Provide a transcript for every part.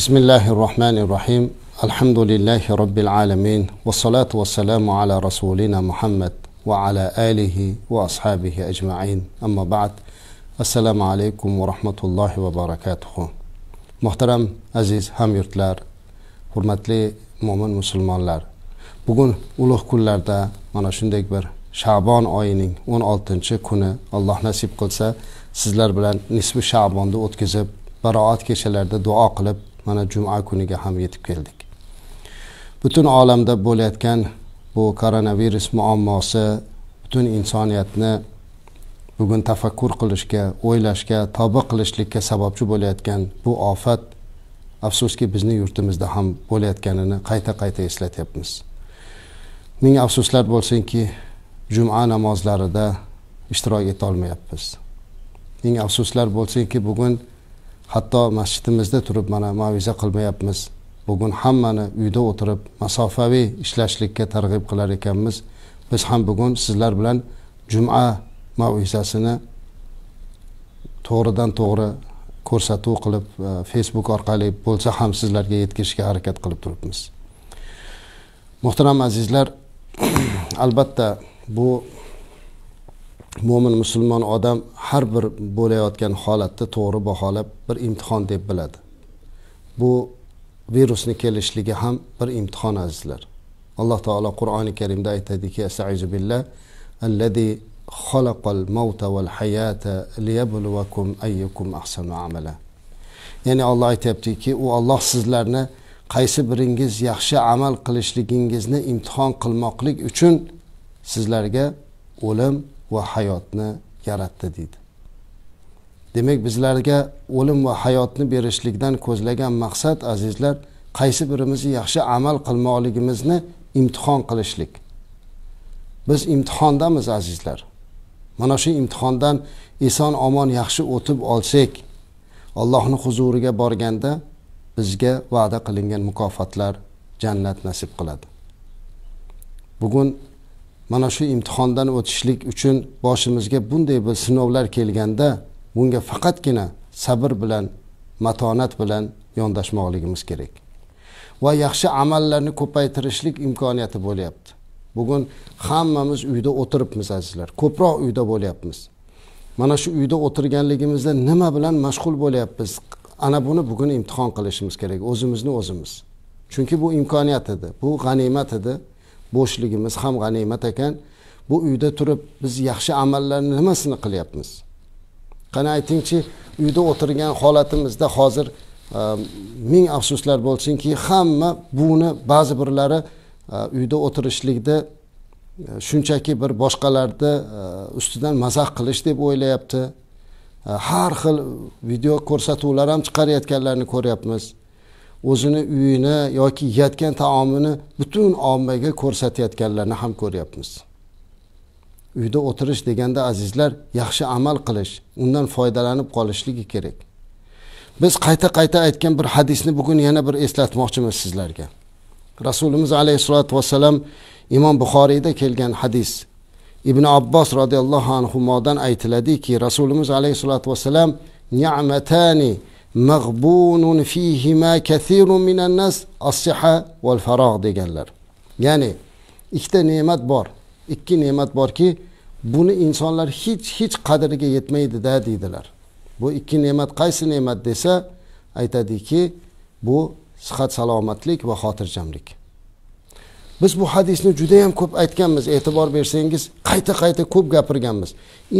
بسم الله الرحمن الرحيم الحمد لله رب العالمين والصلاة والسلام على رسولنا محمد وعلى آله وأصحابه أجمعين أما بعد assalomu alaykum va rahmatullohi va barakatuhu muhtaram aziz hamyurtlar hurmatli mo'min musulmonlar bugun ulug' kunlarda mana shunday bir shabon oyining o'n oltinchi kuni alloh nasib qilsa sizlar bilan nisbi shabonni o'tkazib baroat kechalarida duo qilib mana juma kuniga ham yetib keldik butun olamda bo'layotgan bu koronavirus muammosi butun insoniyatni bugun tafakkur qilishga o'ylashga tavba qilishlikka sababchi bo'layotgan bu ofat afsuski bizning yurtimizda ham bo'layotganini qayta qayta eslatyapmiz ming afsuslar bo'lsinki juma namozlarida ishtirok etolmayapmiz ming afsuslar bo'lsinki bugun hatto masjidimizda turib mana maviza qilmayapmiz bugun hammani uyda o'tirib masofaviy ishlashlikka targ'ib qilar ekanmiz biz ham bugun sizlar bilan juma mavizasini to'g'ridan to'g'ri ko'rsatuv qilib e, facebook orqali bo'lsa ham sizlarga yetkazishga harakat qilib turibmiz muhtaram azizlar albatta bu mo'min musulmon odam har bir bo'layotgan holatni to'g'ri baholab bir imtihon deb biladi bu virusni kelishligi ham bir imtihon azizlar alloh taolo qur'oni karimda aytadiki billah allazi hayata ayyukum ahsanu amala ya'ni olloh aytyaptiki u olloh sizlarni qaysi biringiz yaxshi amal qilishligingizni imtihon qilmoqlik uchun sizlarga o'lim va hayotni yaratdi deydi demak bizlarga o'lim va hayotni berishlikdan ko'zlagan maqsad azizlar qaysi birimiz yaxshi amal qilmoqligimizni imtihon qilishlik biz imtihondamiz azizlar mana shu imtihondan eson omon yaxshi o'tib olsak allohni huzuriga borganda bizga va'da qilingan mukofotlar jannat nasib qiladi bugun mana shu imtihondan o'tishlik uchun boshimizga bunday bir sinovlar kelganda bunga faqatgina sabr bilan matonat bilan yondashmoqligimiz kerak va yaxshi amallarni ko'paytirishlik imkoniyati bo'lyapti bugun hammamiz uyda o'tiribmiz azizlar ko'proq uyda bo'lyapmiz mana shu uyda o'tirganligimizda nima bilan mashg'ul bo'lyapmiz ana buni bugun imtihon qilishimiz kerak o'zimizni o'zimiz chunki bu imkoniyat edi bu g'animat edi bo'shligimiz ham g'animat ekan bu uyda turib biz yaxshi amallarni nimasini qilyapmiz qani aytingchi uyda o'tirgan holatimizda hozir e, ming afsuslar bo'lsinki hamma buni ba'zi birlari e, uyda o'tirishlikda e, shunchaki bir boshqalarni ustidan mazax qilish deb o'ylayapti har xil video ko'rsatuvlar ham chiqarayotganlarini ko'ryapmiz o'zini uyini yoki yeyotgan taomini butun ommaga ko'rsatayotganlarni ham ko'ryapmiz uyda o'tirish deganda azizlar yaxshi amal qilish undan foydalanib qolishligi kerak biz qayta qayta aytgan bir hadisni bugun yana bir eslatmoqchimiz sizlarga rasulimiz alayhissalotu vassalam imom buxoriyda kelgan hadis ibn abbos roziyallohu anhudan aytiladiki rasulimiz alayhissalotu vassalam ni'matani mag'bunun fihima kathirun minan nas as-siha val farog' deganlar ya'ni ikkita ne'mat bor ikki ne'mat borki buni insonlar hech hech qadriga yetmaydida deydilar bu ikki ne'mat qaysi ne'mat desa aytadiki bu sihat salomatlik va xotirjamlik biz bu hadisni judayam ko'p aytganmiz e'tibor bersangiz qayta qayta ko'p gapirganmiz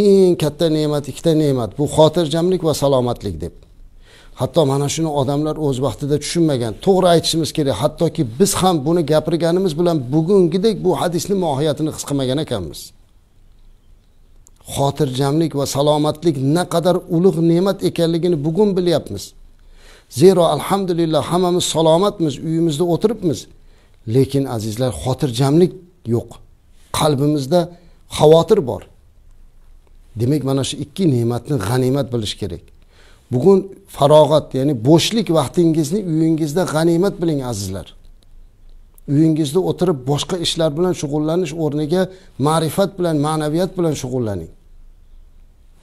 eng katta ne'mat ikkita ne'mat bu xotirjamlik va salomatlik deb hatto mana shuni odamlar o'z vaqtida tushunmagan to'g'ri aytishimiz kerak hattoki biz ham buni gapirganimiz bilan bugungidek bu hadisni mohiyatini his qilmagan ekanmiz xotirjamlik va salomatlik naqadar ulug' ne'mat ekanligini bugun bilyapmiz zero alhamdulillah hammamiz salomatmiz uyimizda o'tiribmiz lekin azizlar xotirjamlik yo'q qalbimizda xavotir bor demak mana shu ikki ne'matni g'animat bilish kerak bugun farog'at ya'ni bo'shlik vaqtingizni uyingizda g'animat biling azizlar uyingizda o'tirib boshqa ishlar bilan shug'ullanish o'rniga ma'rifat bilan ma'naviyat bilan shug'ullaning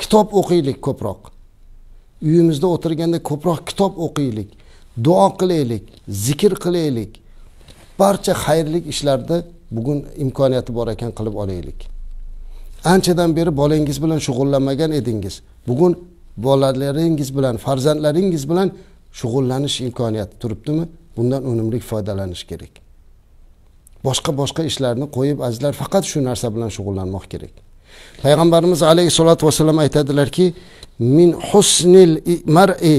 kitob o'qiylik ko'proq uyimizda o'tirganda ko'proq kitob o'qiylik duo qilaylik zikr qilaylik barcha xayrli ishlarni bugun imkoniyati bor ekan qilib olaylik anchadan beri bolangiz bilan shug'ullanmagan edingiz bugun bolalaringiz bilan farzandlaringiz bilan shug'ullanish imkoniyati turibdimi bundan unumli foydalanish kerak boshqa boshqa ishlarni qo'yib azizlar faqat shu narsa bilan shug'ullanmoq kerak payg'ambarimiz alayhissalotu vassalam aytadilarki min husnil mar'i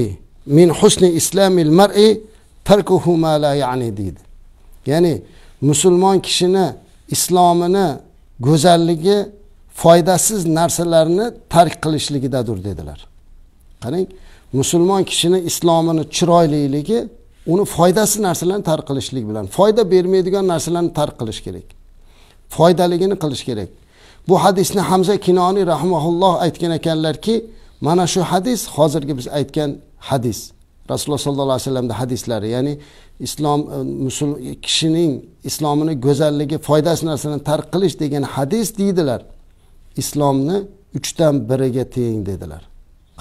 min husni islamil mar'i tarkuhu ma la ya'ni deydi ya'ni musulmon kishini islomini go'zalligi foydasiz narsalarni tark qilishligidadir dedilar qarang musulmon kishini islomini chiroyliligi uni foydasi narsalarni tark qilishlik bilan foyda bermaydigan narsalarni tark qilish kerak foydaligini qilish kerak bu hadisni hamza kinoniy rahmaulloh aytgan ekanlarki mana shu hadis hozirgi biz aytgan hadis rasululloh sollallohu alayhi vasallamni hadislari ya'ni islom e, musul kishining islomini go'zalligi foydasi narsani tark qilish degan hadis deydilar islomni uchdan biriga teng dedilar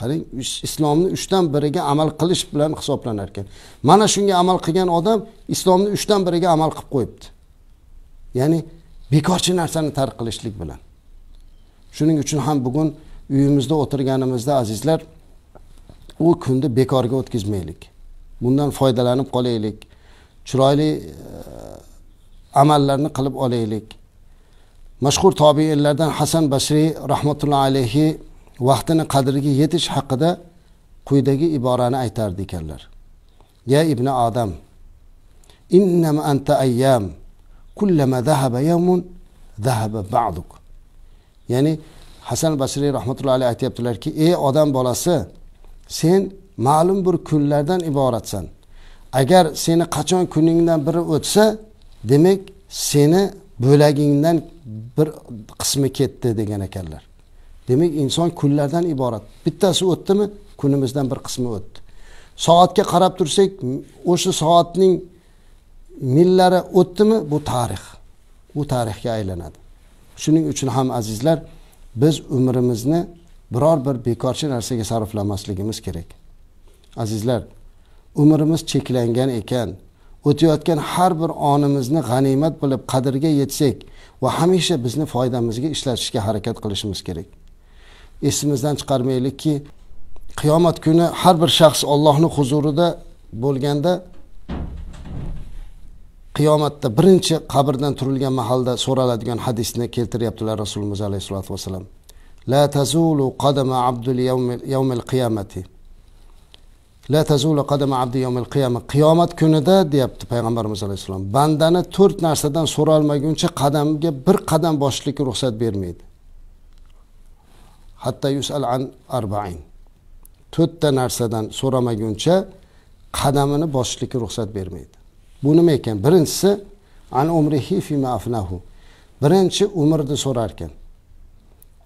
qarang islomni uchdan biriga amal qilish bilan hisoblanar ekan mana shunga amal qilgan odam islomni uchdan biriga amal qilib qo'yibdi ya'ni bekorchi narsani tark qilishlik bilan shuning uchun ham bugun uyimizda o'tirganimizda azizlar u kunni bekorga o'tkazmaylik bundan foydalanib qolaylik chiroyli e, amallarni qilib olaylik mashhur tobiinlardan hasan basriy rahmatullohi alayhi vaqtini qadriga yetish haqida quyidagi iborani aytardi ekanlar ya ibn odam innama anta ayyam kullama zahaba yawmun zahaba ba'duk ya'ni hasan basriy rahmatullohi alayhi aytyaptilarki ey odam bolasi sen ma'lum bir kunlardan iboratsan agar seni qachon kuningdan biri o'tsa demak seni bo'lagingdan bir qismi ketdi degan ekanlar demak inson kunlardan iborat bittasi o'tdimi kunimizdan bir qismi o'tdi soatga qarab tursak o'sha soatning millari o'tdimi bu tarix u tarixga aylanadi shuning uchun ham azizlar biz umrimizni biror bir bekorchi narsaga sarflamasligimiz kerak azizlar umrimiz cheklangan ekan o'tayotgan har bir onimizni g'animat bilib qadriga yetsak va hamisha bizni foydamizga ishlatishga harakat qilishimiz kerak esimizdan chiqarmaylikki qiyomat kuni har bir shaxs ollohni huzurida bo'lganda qiyomatda birinchi qabrdan turilgan mahalda so'raladigan hadisni keltiryaptilar rasulimiz alayhissalotu vassalam la tazulu qadama abdul yavmil qiyamati la tazulu qadama abdi yavmil qiyama qiyomat kunida deyapti payg'ambarimiz alayhissalom bandani to'rt narsadan so'ralmaguncha qadamga bir qadam bosishlikka ruxsat bermaydi hatta yusal an arbain to'rtta narsadan so'ramaguncha qadamini bosishlikka ruxsat bermaydi bu nima ekan birinchisi an umrihi fima afnahu birinchi umrni so'rar ekan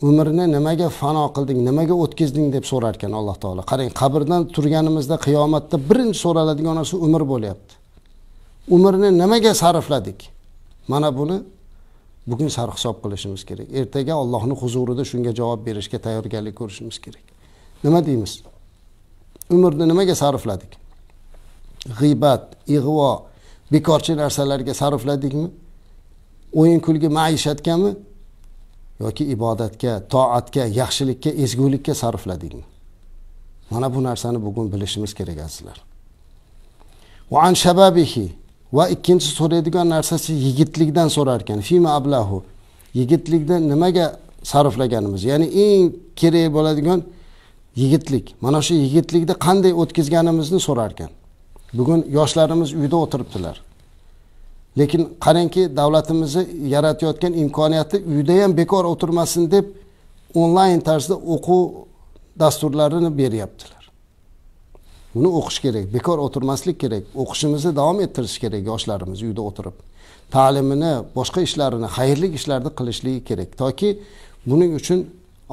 umrni nimaga fano qilding nimaga o'tkazding deb so'rar ekan alloh taolo qarang qabrdan turganimizda qiyomatda birinchi so'raladigan narsa umr bo'lyapti umrni nimaga sarfladik mana buni bugun sarhisob qilishimiz kerak ertaga ollohni huzurida shunga javob berishga tayyorgarlik ko'rishimiz kerak nima deymiz umrni nimaga sarfladik g'iybat ig'vo bekorchi narsalarga sarfladikmi o'yin kulgi maishatgami yoki ibodatga toatga yaxshilikka ezgulikka sarfladikmi mana bu narsani bugun bilishimiz kerak azizlar an shababihi va ikkinchi so'raydigan narsasi yigitlikdan so'rar ekan fima ablahu yigitlikda nimaga sarflaganimiz ya'ni eng kerak bo'ladigan yigitlik mana shu yigitlikni qanday o'tkazganimizni so'rar ekan bugun yoshlarimiz uyda o'tiribdilar lekin qarangki davlatimizni yaratayotgan imkoniyati uyda ham bekor o'tirmasin deb onlayn tarzda o'quv dasturlarini beryaptilar buni o'qish kerak bekor o'tirmaslik kerak o'qishimizni davom ettirish kerak yoshlarimiz uyda o'tirib ta'limini boshqa ishlarini xayrli ishlarni qilishligi kerak toki buning uchun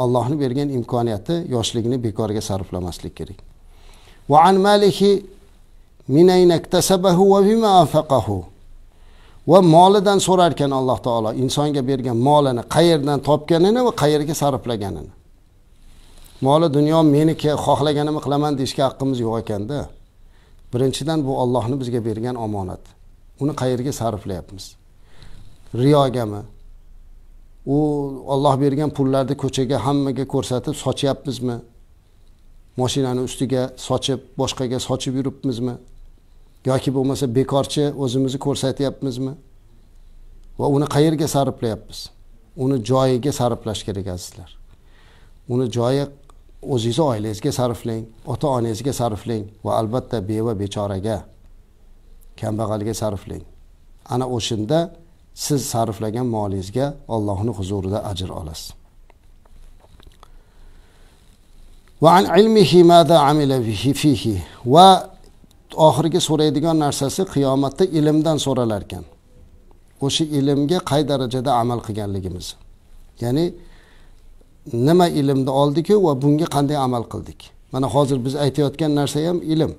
allohni bergan imkoniyati yoshligini bekorga sarflamaslik kerak va an malihi va molidan so'rar ekan alloh taolo insonga bergan molini qayerdan topganini va qayerga sarflaganini moli dunyo meniki xohlaganimni qilaman deyishga haqqimiz yo'q ekanda birinchidan bu ollohni bizga bergan omonat uni qayerga sarflayapmiz riyogami u olloh bergan pullarni ko'chaga hammaga ko'rsatib sochyapmizmi moshinani ustiga sochib boshqaga sochib yuribmizmi yoki bo'lmasa bekorchi o'zimizni ko'rsatyapmizmi va uni qayerga sarflayapmiz uni joyiga sarflash kerak azizlar uni joyi o'zingizni oilangizga sarflang ota onangizga sarflang va albatta beva bechoraga kambag'alga sarflang ana o'shanda siz sarflagan molingizga ollohni huzurida ajr olasiz وعن علمه ماذا عمل فيه va oxirgi so'raydigan narsasi qiyomatda ilmdan so'ralar ekan o'sha ilmga qay darajada amal qilganligimiz ya'ni nima ilmni oldiku va bunga qanday amal qildik mana hozir biz aytayotgan narsa ham ilm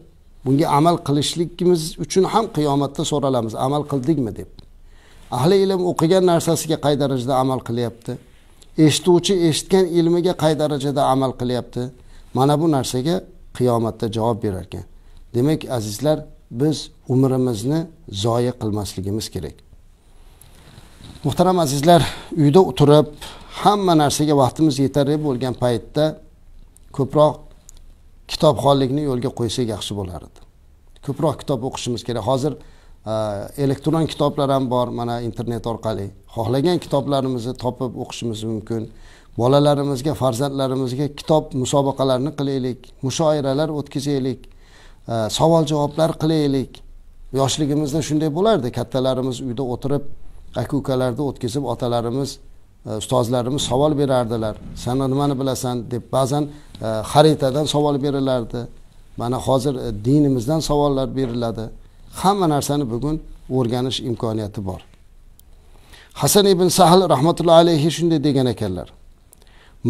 bunga amal qilishligimiz uchun ham qiyomatda so'ralamiz amal qildikmi deb ahli ilm o'qigan narsasiga qay darajada amal qilyapti eshituvchi eshitgan ilmiga qay darajada amal qilyapti mana bu narsaga qiyomatda javob berar ekan demak azizlar biz umrimizni zoya qilmasligimiz kerak muhtaram azizlar uyda o'tirib hamma narsaga vaqtimiz yetarli bo'lgan paytda ko'proq kitobxonlikni yo'lga qo'ysak yaxshi bo'lar edi ko'proq kitob o'qishimiz kerak hozir e, elektron kitoblar ham bor mana internet orqali xohlagan kitoblarimizni topib o'qishimiz mumkin bolalarimizga farzandlarimizga kitob musobaqalarini qilaylik mushoiralar o'tkazaylik e, savol javoblar qilaylik yoshligimizda shunday bo'lardi kattalarimiz uyda o'tirib aka ukalarni o'tkazib otalarimiz E, ustozlarimiz savol berardilar san nimani bilasan deb ba'zan e, xaritadan savol berilardi mana hozir e, dinimizdan savollar beriladi hamma narsani bugun o'rganish imkoniyati bor hasan ibn sahl rahmatullohi alayhi shunday degan ekanlar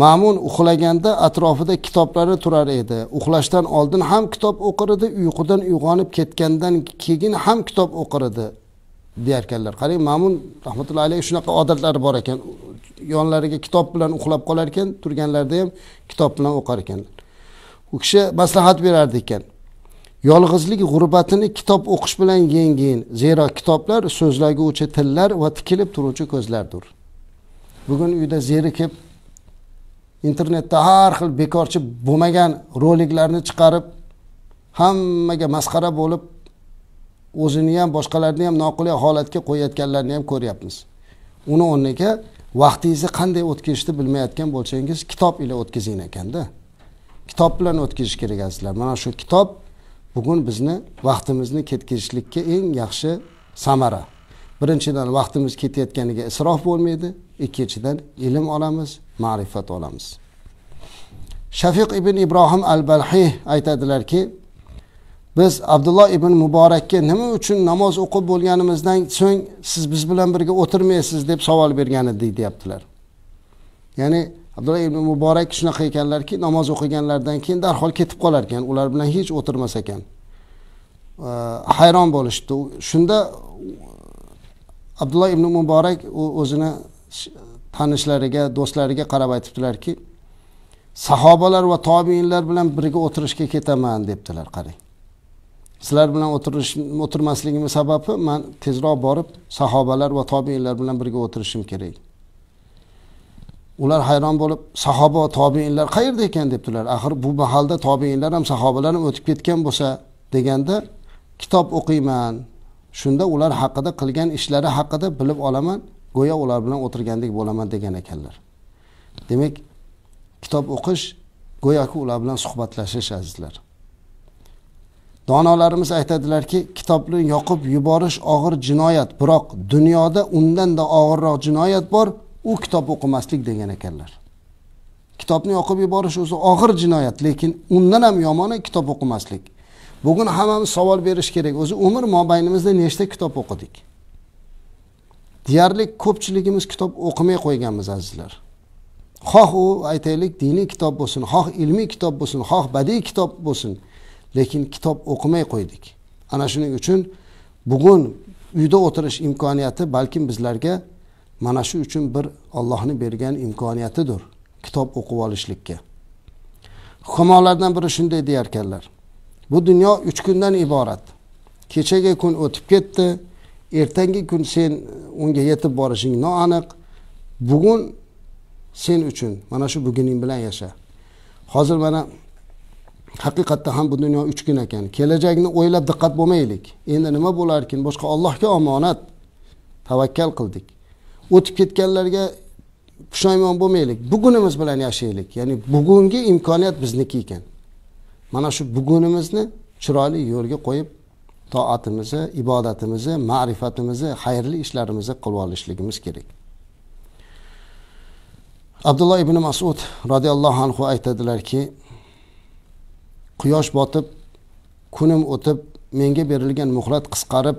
ma'mun uxlaganda atrofida kitoblari turar edi uxlashdan oldin ham kitob o'qir edi uyqudan uyg'onib ketgandan keyin ham kitob o'qir edi deyarkanlar qarang mamun rahmatulloh alayhi shunaqa odatlari bor ekan yonlariga kitob bilan uxlab qolar ekan turganlarida ham kitob bilan o'qar ekanlar u kishi maslahat berardi ekan yolg'izlik g'urbatini kitob o'qish bilan yengin zero kitoblar so'zlaguvchi tillar va tikilib turuvchi ko'zlardir bugun uyda zerikib internetda har xil bekorchi bo'lmagan roliklarni chiqarib hammaga masxara bo'lib o'zini ham boshqalarni ham noqulay holatga qo'yayotganlarni ham ko'ryapmiz uni o'rniga vaqtingizni qanday o'tkazishni bilmayotgan bo'lsangiz kitob ila o'tkazing ekanda kitob bilan o'tkazish kerak azizlar mana shu kitob bugun bizni vaqtimizni ketkazishlikka eng yaxshi samara birinchidan vaqtimiz ketayotganiga isrof bo'lmaydi ikkinchidan ilm olamiz ma'rifat olamiz shafiq ibn ibrohim al balhiy aytadilarki biz abdulloh ibn muborakka nima uchun namoz o'qib bo'lganimizdan so'ng siz biz bilan birga o'tirmaysiz deb savol bergan edik deyaptilar ya'ni abdulloh ibn muborak shunaqa ekanlarki namoz o'qiganlaridan keyin darhol ketib qolar ekan ular bilan hech o'tirmas ekan hayron bo'lishdi shunda abdulloh ibn muborak u o'zini tanishlariga do'stlariga qarab aytibdilarki sahobalar va tobiinlar bilan birga o'tirishga ketaman debdilar qarang sizlar bilan o'tirish o'tirmasligimni sababi man tezroq borib sahobalar va tobeinlar bilan birga o'tirishim kerak ular hayron bo'lib sahoba va tobeinlar qayerda ekan debdilar axir bu mahalda tobeinlar ham sahobalar ham o'tib ketgan bo'lsa deganda kitob o'qiyman shunda ular haqida qilgan ishlari haqida bilib olaman go'yo ular bilan o'tirgandek bo'laman degan ekanlar demak kitob o'qish go'yoki ular bilan suhbatlashish azizlar donolarimiz aytadilarki kitobni yoqib yuborish og'ir jinoyat biroq dunyoda undanda og'irroq jinoyat bor u kitob o'qimaslik degan ekanlar kitobni yoqib yuborish o'zi og'ir jinoyat lekin undan ham yomoni kitob o'qimaslik bugun hammamiz savol berish kerak o'zi umr mobaynimizda nechta kitob o'qidik deyarli ko'pchiligimiz kitob o'qimay qo'yganmiz azizlar xoh u aytaylik diniy kitob bo'lsin xoh ilmiy kitob bo'lsin xoh badiiy kitob bo'lsin lekin kitob o'qimay qo'ydik ana shuning uchun bugun uyda o'tirish imkoniyati balkim bizlarga mana shu uchun bir ollohni bergan imkoniyatidir kitob o'qib olishlikka hukamolardan biri shunday deyarkanlar bu dunyo uch kundan iborat kechagi kun o'tib ketdi ertangi kun sen unga yetib borishing noaniq bugun sen uchun mana shu buguning bilan yasha hozir mana haqiqatda ham bu dunyo uch kun ekan kelajakni o'ylab diqqat bo'lmaylik endi nima bo'larkin boshqa allohga omonat tavakkal qildik o'tib ketganlarga pushaymon bo'lmaylik bugunimiz bilan yashaylik ya'ni bugungi imkoniyat bizniki ekan mana shu bugunimizni chiroyli yo'lga qo'yib toatimizni ibodatimizni ma'rifatimizni xayrli ishlarimizni qilib olishligimiz kerak abdulloh ibn masud roziyallohu anhu aytadilarki quyosh botib kunim o'tib menga berilgan muhlat qisqarib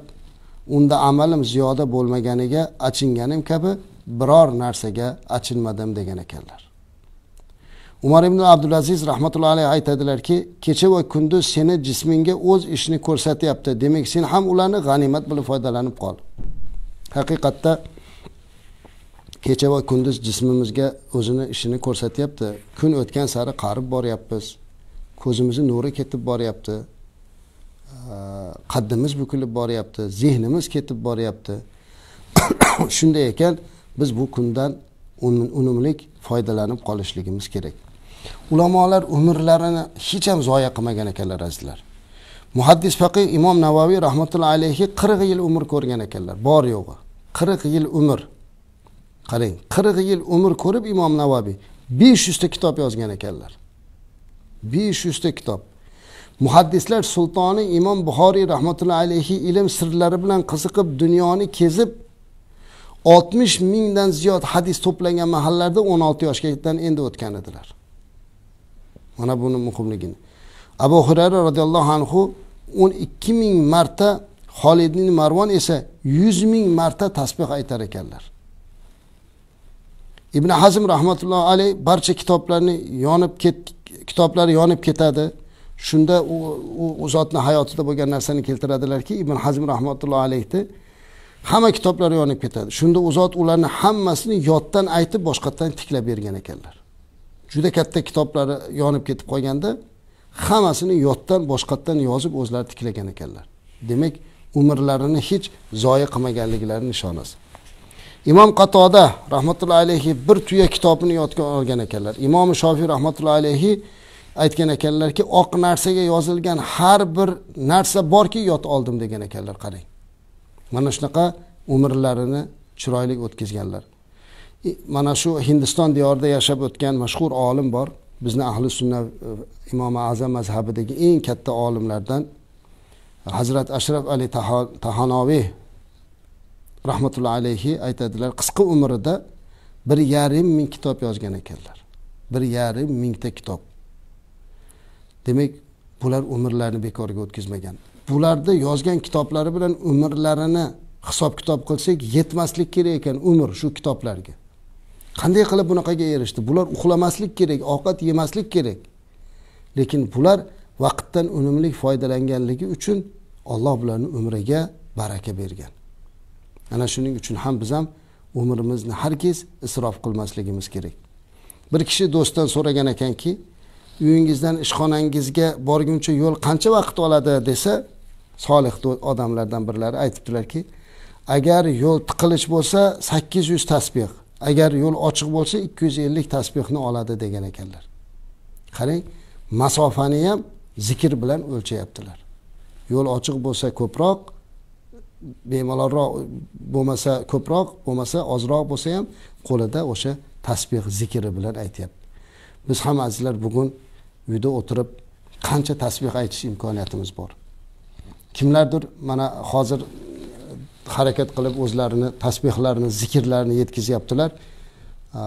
unda amalim ziyoda bo'lmaganiga achinganim kabi biror narsaga achinmadim degan ekanlar umar ibn abdulaziz rahmatullohi alayhi aytadilarki kecha va kunduz seni jismingga o'z ishini ko'rsatyapti demak sen ham ularni g'animat bilib foydalanib qol haqiqatda kecha va kunduz jismimizga o'zini ishini ko'rsatyapti kun o'tgan sari qarib boryapmiz ko'zimizni nuri ketib boryapti qaddimiz bukilib boryapti zehnimiz ketib boryapti shunday ekan biz bu kundan unumlik foydalanib qolishligimiz kerak ulamolar umrlarini hech ham zoya qilmagan ekanlar azizlar muhaddis faqih imom navoiy rahmatullohi alayhi qirq yil umr ko'rgan ekanlar bor yo'g'i qirq yil umr qarang qirq yil umr ko'rib imom navoiy besh yuzta kitob yozgan ekanlar 500ta kitob muhaddislar sultoni imom buxoriy rahmatullohi alayhi ilm sirlari bilan qiziqib dunyoni kezib oltmish mingdan ziyod hadis to'plangan mahallarda o'n olti yoshgadan endi o'tgan edilar mana buni muhimligini abu xurayra roziyallohu anhu o'n ikki ming marta xolid ibn marvon esa yuz ming marta tasbeh aytar ekanlar ibn hazm rahmatullohi alayh barcha kitoblarni yonib ketdi kitoblari yonib ketadi shunda u u zotni hayotida bo'lgan narsani keltiradilarki ibn hazm rahmatulloh alayhni hamma kitoblar yonib ketadi shunda u zot ularni hammasini yoddan aytib boshqatdan tiklab bergan ekanlar juda katta kitoblari yonib ketib qolganda hammasini yoddan boshqatdan yozib o'zlari tiklagan ekanlar demak umrlarini hech zoya qilmaganliklari nishonasi imom qatoda rahmatullohi alayhi bir tuya kitobini yodga olgan ekanlar imom shofiy rahmatullohi alayhi aytgan ekanlarki oq narsaga yozilgan har bir narsa borki yod oldim degan ekanlar qarang mana shunaqa umrlarini chiroyli o'tkazganlar mana shu hindiston diyorida yashab o'tgan mashhur olim bor bizni ahli sunna e, imomi azam mazhabidagi eng katta olimlardan hazrat ashraf ali tahanoviy rahmatullohi alayhi aytadilar qisqa umrida bir yarim ming kitob yozgan ekanlar bir yarim mingta kitob demak bular umrlarini bekorga o'tkazmagan bularni yozgan kitoblari bilan umrlarini hisob kitob qilsak yetmaslik kerak ekan umr shu kitoblarga qanday qilib bunaqaga erishdi bular uxlamaslik kerak ovqat yemaslik kerak lekin bular vaqtdan unumli foydalanganligi uchun olloh bularni umriga baraka bergan ana shuning uchun ham biz ham umrimizni har kez isrof qilmasligimiz kerak bir kishi do'stdan so'ragan ekanki uyingizdan ishxonangizga borguncha yo'l qancha vaqt oladi desa solih odamlardan birlari aytibdilarki agar yo'l tiqilish bo'lsa sakkiz yuz tasbeh agar yo'l ochiq bo'lsa ikki yuz ellik tasbehni oladi degan ekanlar qarang masofani ham zikr bilan o'lchayaptilar yo'l ochiq bo'lsa ko'proq bemalolroq bo'lmasa ko'proq bo'lmasa ozroq bo'lsa ham qo'lida o'sha tasbeh zikri bilan aytyapti biz ham azizlar bugun uyda o'tirib qancha tasbeh aytish imkoniyatimiz bor kimlardir mana hozir e, harakat qilib o'zlarini tasbehlarini zikrlarini yetkazyaptilar e,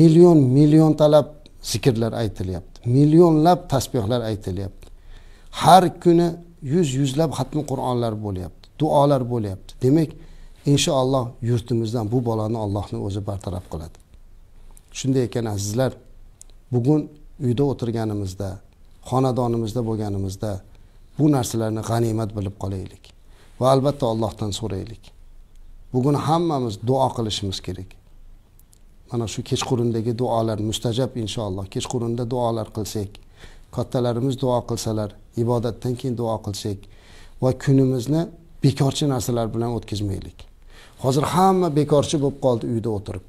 million milliontalab zikrlar aytilyapti millionlab tasbehlar aytilyapti har kuni yuz yuzlab hatmi qur'onlar bo'lyapti duolar bo'lyapti demak inshaalloh yurtimizdan bu baloni allohni o'zi bartaraf qiladi shunday ekan azizlar bugun uyda o'tirganimizda xonadonimizda bo'lganimizda bu narsalarni g'animat bilib qolaylik va albatta allohdan so'raylik bugun hammamiz duo qilishimiz kerak mana shu kechqurundagi duolar mustajab inshaalloh kechqurunda duolar qilsak kattalarimiz duo qilsalar ibodatdan keyin duo qilsak va kunimizni bekorchi narsalar bilan o'tkazmaylik hozir hamma bekorchi bo'lib qoldi uyda o'tirib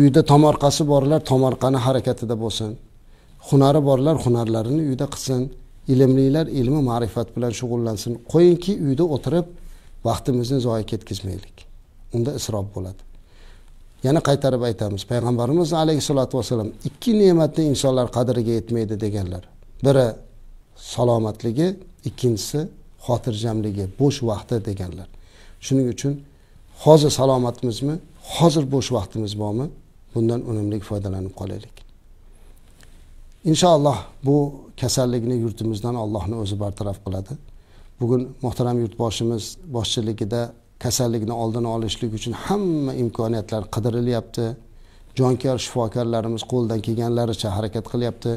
uyda tomorqasi borlar tomorqani harakatida bo'lsin hunari borlar hunarlarini uyda qilsin ilmlilar ilmi ma'rifat bilan shug'ullansin qo'yingki uyda o'tirib vaqtimizni zoya ketkazmaylik unda isrof bo'ladi yana qaytarib aytamiz payg'ambarimiz alayhissalotu vassalam ikki ne'matni insonlar qadriga yetmaydi deganlar biri salomatligi ikkinchisi xotirjamligi bo'sh vaqti deganlar shuning uchun hozir salomatmizmi hozir bo'sh vaqtimiz bormi bundan unumli foydalanib qolaylik inshaalloh bu kasallikni yurtimizdan allohni o'zi bartaraf qiladi bugun muhtaram yurtboshimiz boshchiligida kasallikni oldini olishlik uchun hamma imkoniyatlar qidirilyapti jonkor shifokorlarimiz qo'ldan kelganlaricha harakat qilyapti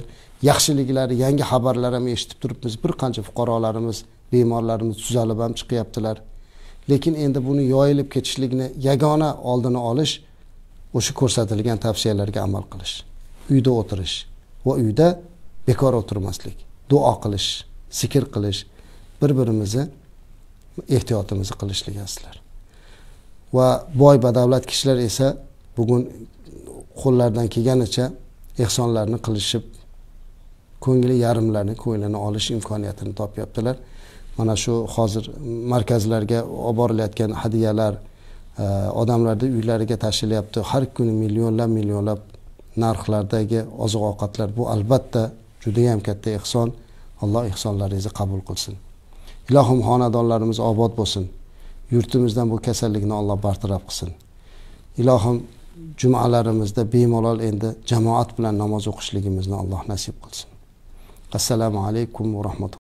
yaxshiliklar yangi xabarlar ham eshitib turibmiz bir qancha fuqarolarimiz bemorlarimiz tuzalib ham chiqyaptilar lekin endi buni yoyilib ketishlikni yagona oldini olish o'sha ko'rsatilgan tavsiyalarga amal qilish uyda o'tirish va uyda bekor o'tirmaslik duo qilish zikr qilish bir birimizni ehtiyotimizni qilishlik aslar va boy badavlat kishilar esa bugun qo'llaridan kelganicha ehsonlarni qilishib ko'ngli yarimlarni ko'nglini olish imkoniyatini topyaptilar mana shu hozir markazlarga olib borilayotgan hadiyalar e, odamlarni uylariga tashilyapti har kuni millionlab millionlab narxlardagi oziq ovqatlar bu albatta judayam katta ehson alloh ehsonlaringizni qabul qilsin ilohim xonadonlarimiz obod bo'lsin yurtimizdan bu kasallikni olloh bartaraf qilsin ilohim jumalarimizda bemalol endi jamoat bilan namoz o'qishligimizni alloh nasib qilsin assalomu alaykum va rahmatulloh